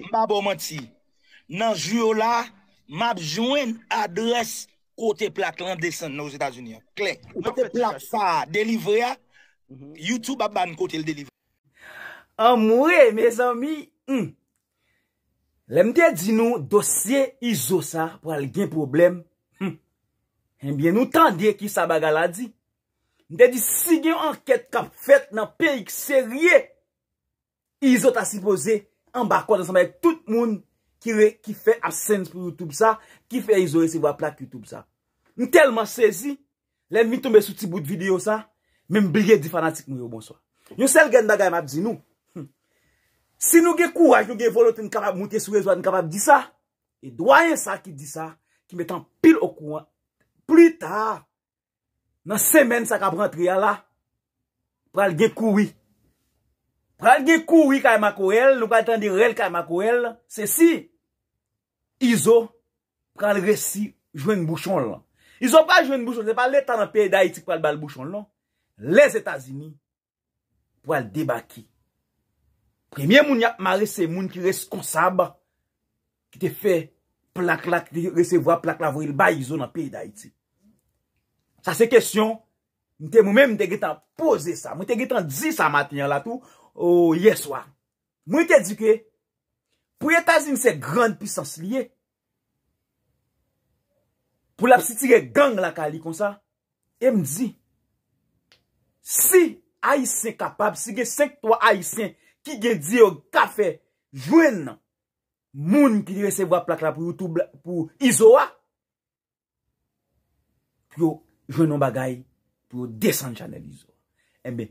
Mpa bom an ti, nan juyo la, mpap jwen adres kote plak lan desen nou Zeta Zuniyan. Klek, mpap plak sa, delivre ya, mhm. YouTube ap ban kote l delivre. Amoure, me zami, hmm. lè mte di nou dosye Izo sa pou al gen problem, mbyen hmm. eh nou tan de ki sa baga la di, mte di si gen anket kap fet nan perik serye, Izo ta sipoze. An bakwad an samay tout moun ki re ki fe absens pou Youtube sa, ki fe izoe se wap lak Youtube sa. Nou telman sezi, lèm vintou mè sou ti bout videyo sa, mèm bliye di fanatik nou yo monswa. Nou sel gen bagay mabzi nou. Hmm. Si nou ge kouaj nou ge volote mouti sou rezoan mou kapab di sa, e dwayen sa ki di sa, ki metan pil okouan. Ploui ta, nan semen sa kap rentri ya la, pral ge koui. Kwa al ge kouwi kwa e mako el, nou kwa al tan de rel kwa e mako el, se si, izo, kwa al resi, jwen bouchon lan. Izo pa jwen bouchon, se pa letan an peye da iti kwa al bal bouchon lan. Les Etats-Unis, pou al debaki. Premye moun ya marise moun ki resi konsab, ki te fe plak la, ki te rese vwa plak la, vwe il bay izo nan peye da iti. Sa se kesyon, mwen te moun men mwen te getan pose sa, mwen te getan di sa matenyan la tou, ou oh, yeswa. Mwen ke di ke, pou ye tazin se grande pisans li ye, pou lap si ti ge gang la ka li kon sa, e m di, si a isen kapab, si ge sektwa a isen, ki ge di yo kafe, jwen nan, moun ki di recebo a plak la pou yotu, pou izowa, pou yo jwen nan bagay, pou yo desen chanel izowa. E eh ben,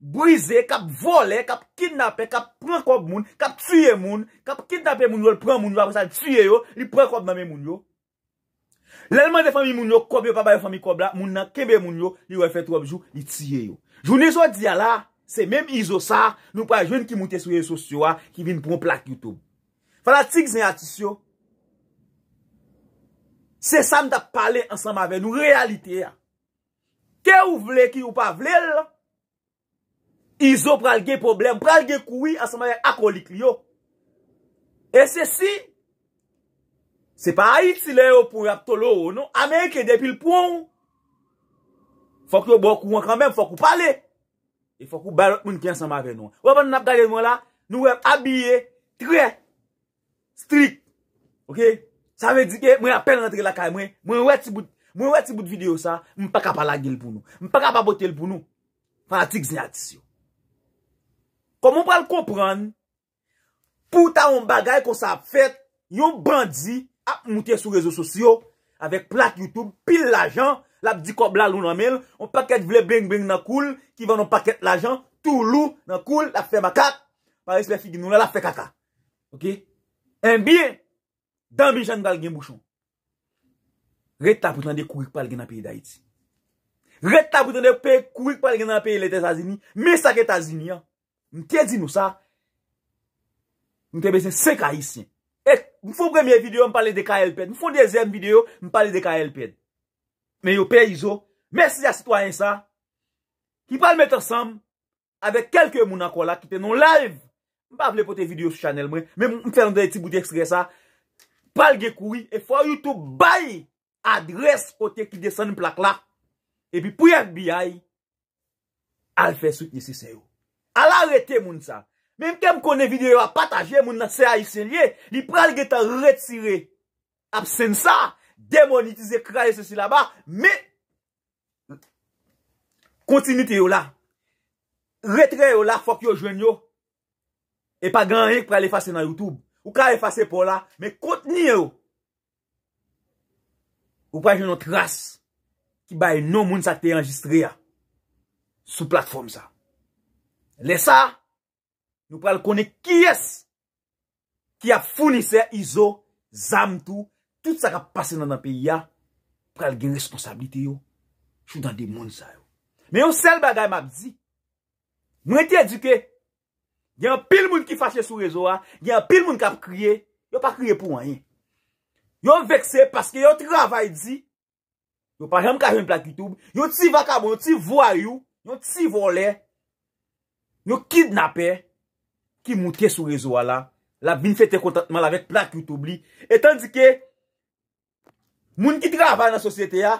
Brize, kap vole, kap kidnape, kap pran kog moun, kap tye moun, kap kidnape moun yo, pran moun yo, aposan tye yo, li pran kog mame moun yo. Lèlman de fami moun yo, kobyo pa bayo fami kob la, moun nan kebe moun yo, li wèfè tou wabjou, li tye yo. Jouni sou diya la, se mèm izo sa, nou pa jwen ki moutè sou ye sosyo a, ki vin pou moun plak YouTube. Fala tig zè yatisy yo. Se sam da pale ansam ave nou realite ya. Ke ou vle ki ou pa vle lò. Izo pralge problem, pralge koui, asan mwen akolik li yo. E se si, se pa a iti le yo pou rap to lo yo nou. Amerike depil pou ou. Fok yo boku wakran, mwen fok ou pale. E fok ou barot mwen ki an san mwen ve nou. Wap an nou nap gage mwen la, nou wep abye, trik, strik. Ok, sa mwen dike mwen apen rentre la kay mwen. Mwen weti bout videyo sa, mwen peka pa lagil pou nou. Mwen peka pa bote l pou nou. Fana tik zinatisyon. Komon pral kompran, pou ta yon bagay kon sa ap fet, yon bandi ap mouti sou rezo sosyo, avek plak Youtube, pil la jan, lap di kob la loun amel, yon paket vle bling bling nan koul, ki van yon paket la jan, tou lou nan koul, lap fe makat, paris le figi nou la, lap fe kaka. Ok? En bi, dambi jan gal gen mouchon. Ret ta poutan de kouik pal gen ap peyi da iti. Ret ta poutan de kouik pal gen ap peyi lete sa zini, me sa ke ta zini ya. Mwen te di nou sa. Mwen te besen se ka isi. Et mwen e, foun premye video mwen pale de ka el ped. Mwen foun dezem video mwen pale de ka el ped. Men yo pey zo. Mersi la sitwayen sa. Ki pale met ansam. Avet kelke moun akola ki tenon live. Mwen pa vle pote video sou chanel mwen. Men mwen fèndre ti bouti ekstresa. Pale ge koui. E fwa YouTube bayi adres pote ki desen plak la. E pi pou yak biyay. Alfe souk nye si se yo. Arete moun sa. Mem kem kone videyo a pataje moun na se a isenye. Li pral ge ta retire. Absen sa. Demonitize kraje se si la ba. Me. Kontinite yo la. Retire yo la fok yo jwen yo. E pa gran rey k pral efase nan Youtube. Ou ka efase pou la. Me kontinye yo. Ou pral jenon tras. Ki baye nou moun sa te enjistri ya. Sou platform sa. Lesa, yo pral kone kyes ki ap funise a izo, zam tou, tout sa kap pase nan an pe ya, pral gen responsabilite yo, chou dan di moun sa yo. Me yo sel bagay map di, mwen te eduke, yon pil moun ki fache sou rezo a, yon pil moun kap kriye, yo pa kriye pou wanyen. Yo vekse, paske yo travay di, yo parjam kaje yon plak youtube, yo ti vakabon, yo ti voyou, yo ti voley, Yo kidnapè ki moutke sou rezo wala la bin fete kontatman la vek plak Youtube li etan di ke moun ki tra vay nan sosyete ya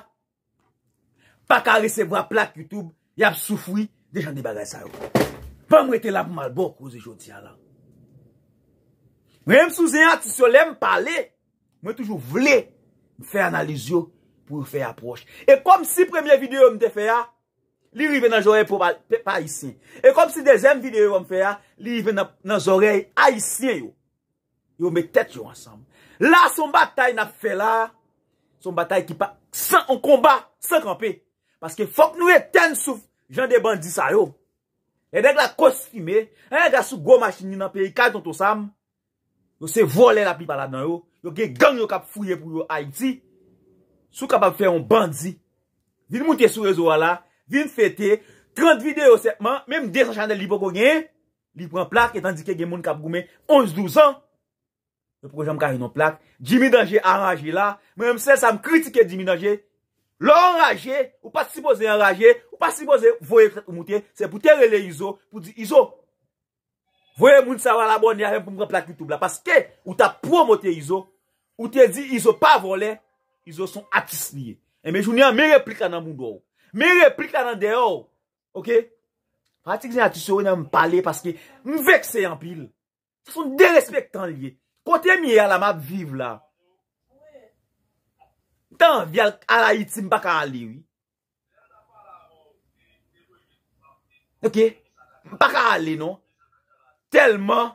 pa ka resevwa plak Youtube yap soufwi dejan di bagay sa yo. Pa mwen te la pou malbo kouze joti ya la. Mwen msouzen ya ti solen mpale mwen toujou vle mwen fè analiz yo pou fè apwosh. E kom si premye videyo mte fè ya Li rive nan zorey pou pa aisyen. E kom si dezem videyo yon fè ya, li rive nan zorey aisyen yon. Yon mè tèt yon ansam. La son batay nan fè la, son batay ki pa, san konba, san kranpe. Paske fok nou e ten sou, jan de bandi sa yon. E deg la kosfime, e deg la sou gwo machini nan pè, yon se vole la pi pala nan yon. Yon gen gang yon kap fouye pou yon Haiti, sou kapap fè yon bandi. Di moun te sou rezo wala, vin fete, 30 videyo sepman, menm 200 chanel li bo gwenye, li pren plak, etan di ke gen moun kab goume, 11-12 an, se proje m kari nou plak, Jimmy Dange a raje la, menm sel sa m kritike Jimmy Dange, lor an raje, ou pa sipoze an raje, ou pa sipoze voye kret pou mouti, se pou terele Izo, pou di Izo, voye moun sa wala abonye, a rem pou mwen plak YouTube la, paske ou ta promote Izo, ou te di Izo pa vole, Izo son atis liye, e menjouni an mireplika nan moun do ou, Me replik la nan de ou. Ok. A ti gjen ati sou we nan m pale. Paske m vek se yon pil. Se son de respektan liye. Kote mi yon la map vive la. Tan vyal alayiti m baka ale. Ok. M baka ale non. Telman.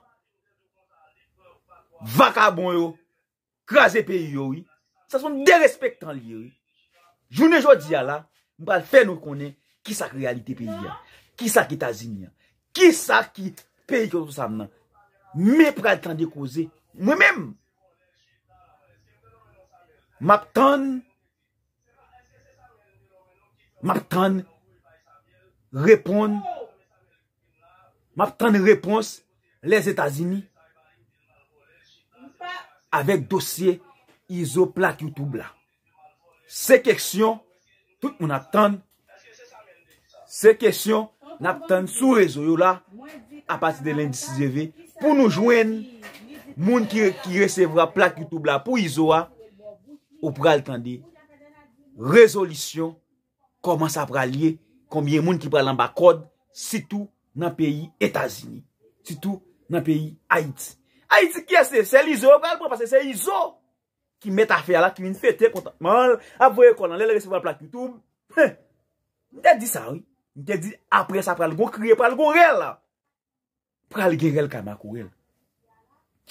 Vaka bon yo. Krasi pe yon yo. Se son de respektan liye. Joun e jodi ya la. Bal fè nou konè ki sa krealite peyi ya. Ki sa ki tazini ya. Ki sa ki peyi yo sou sa mnen. Mè pralit an de kouze. Mwen mèm. Map tan. Map tan. Repon. Map tan repons. Les tazini. Avèk dosye. Izo plak yotou bla. Se keksyon. Tout moun akten, se kesyon, nakten sou rezo yo la, a pati de lende 6 jeve, pou nou jwen moun ki resevra plak YouTube la pou izowa, ou pral kande, rezolisyon, koman sa pral ye, konbyen moun ki pral anba kod, sitou nan peyi Etazini, sitou nan peyi Haiti. Haiti ki a se sel izowa, pral pral se sel izowa. ki met afe ala, ki vin fete kontantman, ap voye konan, lè lè resevo al plat YouTube. Hè, mwen te di sa wè. Mwen te di, apre sa pral gon kriye, pral gon rel la. Pral gen rel kamak ou rel.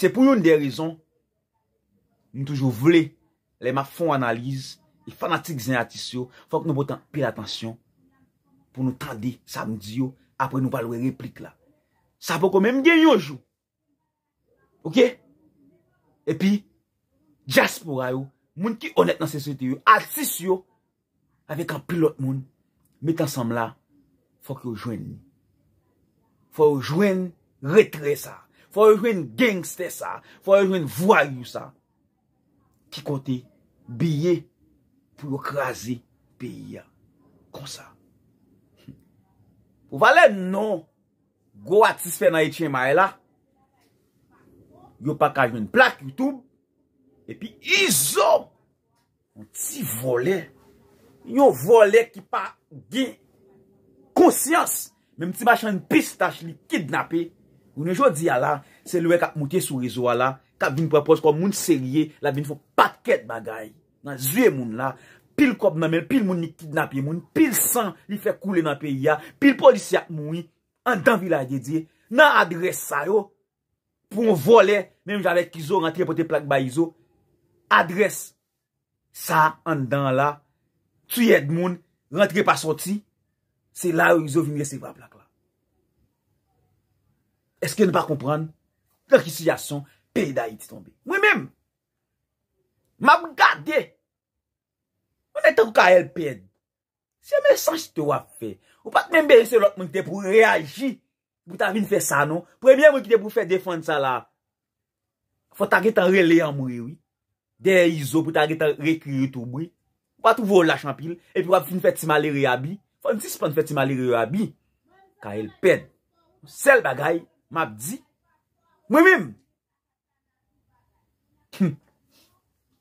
Se pou yon de rizon, mwen toujou vle, lè ma fon analize, lè e fanatik zin atis yo, fòk nou potan pil atansyon, pou nou tradi samdi yo, apre nou palwe replik la. Sa pou kon men mgen yon jou. Ok? E pi, Jaspora yo, moun ki onet nan se sote yo, atis yo avek an pilot moun, met ansam la, fok yo jwen. Fok yo jwen retre sa, fok yo jwen genkste sa, fok yo jwen vwa yo sa, ki kote biye pou yo krasi piya, kon sa. Ou vale non, gwo atis fe nan itjen maye la, yo pa kajwen plak YouTube, epi Izo an ti vole yon vole ki pa gen konsyans menm ti bache an pistache li kidnapye yon e jodi a la se lue kat mouti sou Izo a la kat vin prepos kon moun seriye la vin fok paket bagay nan zye moun la pil kop nan men, pil moun ni kidnapye moun pil san li fe koule nan pe ya pil polisyak moun nan adresa yo pou moun vole menm javek Izo rentre poti plak ba Izo Adres sa an dan la Tsuyed moun Rentre pa soti Se la ou yon zo vim yese vrap la Eske nou pa kompran La kisi ya son Peri da yi ti tombe Mwen men Mwa mwen gade Mwen netan kwa el peri Se yon mensaj te wap fe Ou pat men berise lot mwen te pou reagi Mwen ta vin fe sa non Pwede mwen ki te pou fe defan sa la Fota ge tan rele yon moun yi Dè yi zo pou ta ge ta re kriye tou mwi. Wap tou vòl la chanpil. Epi wap fin fè ti maleri ya bi. Fon ti si pan fè ti maleri ya bi. Ka el ped. Sel bagay map di. Mwimim.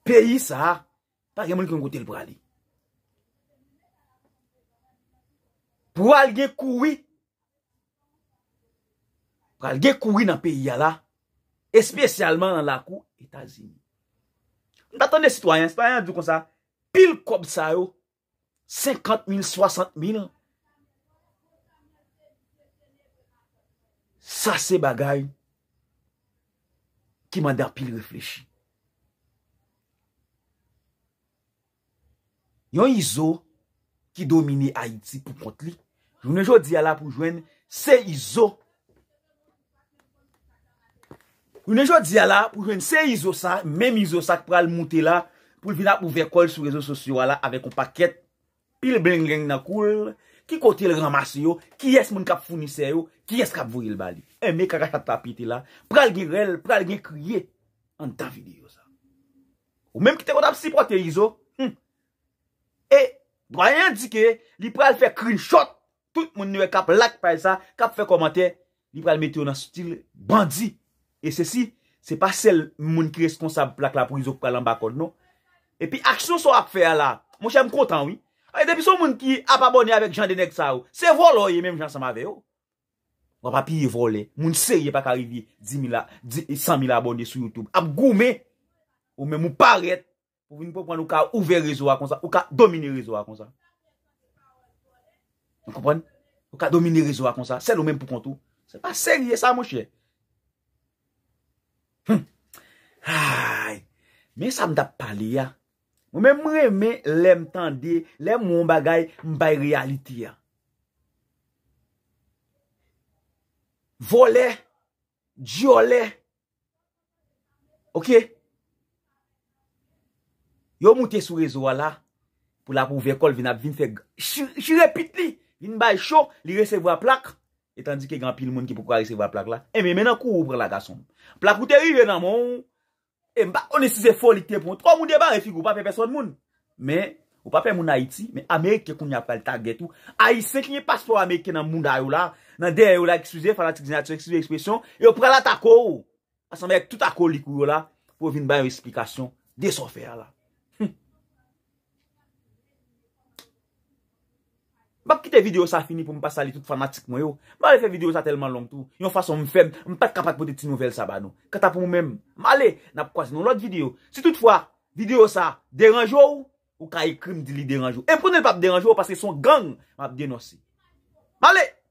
Peyi sa. Pari yamon ki yon gote l prali. Pral ge koui. Pral ge koui nan peyi ya la. Espesyalman nan lakou etazini. Natan de sitwayen, sitwayen anjou kon sa, pil kob sa yo, 50 mil, 60 mil an. Sa se bagay ki man der pil reflechi. Yon izo ki domine Haiti pou kont li, jounen jò di ala pou jwen, se izo, Unenjwa diya la, pou jwen se izosa, menm izosa ak pral mouti la, pou vina ouve kol sou rezo sosyo la, avek ou paket, pil blengleng na koul, ki kote l ramase yo, ki yes moun kap founise yo, ki yes kap vouril bali. En eh, me karachat tapite la, pral gen rel, pral gen kriye, an tafili yo sa. Ou menm ki te kota psipote izo, e, dwayen dike, li pral fe krin shot, tout moun nwe kap lak pay sa, kap fe komante, li pral meti yo nan sutil bandi, E sè si, sè pa sèl moun ki responsab lak la pou liso pou kalan bakon nou. E pi aksyon sou ak fè ala, moun chèm kontan oh, oh. bon, ou. E depi sou moun ki ap abonè avèk jan denek sa ou, sè volo ou yè mèm jan sa ma vè ou. Wap api yè volè, moun sè yè pa karivye 10 mila, 100 mila abonè sou YouTube. Am goume ou mè mou paret pou vin pou kon nou ka ouve rizwa kon sa, ou ka domine rizwa kon sa. Moun kon pon, ou ka domine rizwa kon sa, sèl ou mèm pou kontou. Sè pa sèl yè sa moun chèm. Haay, hmm. men sa mdap pali ya. Mwen mwen mwen lèm tan de, lèm mwen bagay mbay reality ya. Vole, diole, ok? Yo mwote sou rezo wala pou la pou vekol vin ap vin fe gwa. Si repit li, vin bay chok, li resevwa plak. Etan di ke gampil moun ki pou kwa reseva plak la, eme menan kou ou pralaga son. Plak ou terive nan moun, eme ba, ou ne sise folik te pou, ou moun deban refik ou pape person moun. Me, ou pape moun Haiti, me Amerike kon nye apal tag de tou, Haitien ki nye paspo Amerike nan moun dayou la, nan dayou la ki suze, fana titik zinatou ekspesyon, e ou pralata kou ou. Asan vek touta kou li kou yo la, pou vin ba yon esplikasyon de sofer la. Mpap kite video sa fini pou mpap sali tout fanatik mwen yo. Mpap ale fe video sa telman long tou. Yon fason mpap kapat pote ti nouvel sa ba nou. Kata pou mwem. Mpap ale nap kwa si nou lot video. Si tout fwa video sa deranjou ou ka ekrim di li deranjou. E mpone lpap deranjou ou paske son gang mpap denosi. Mpap ale.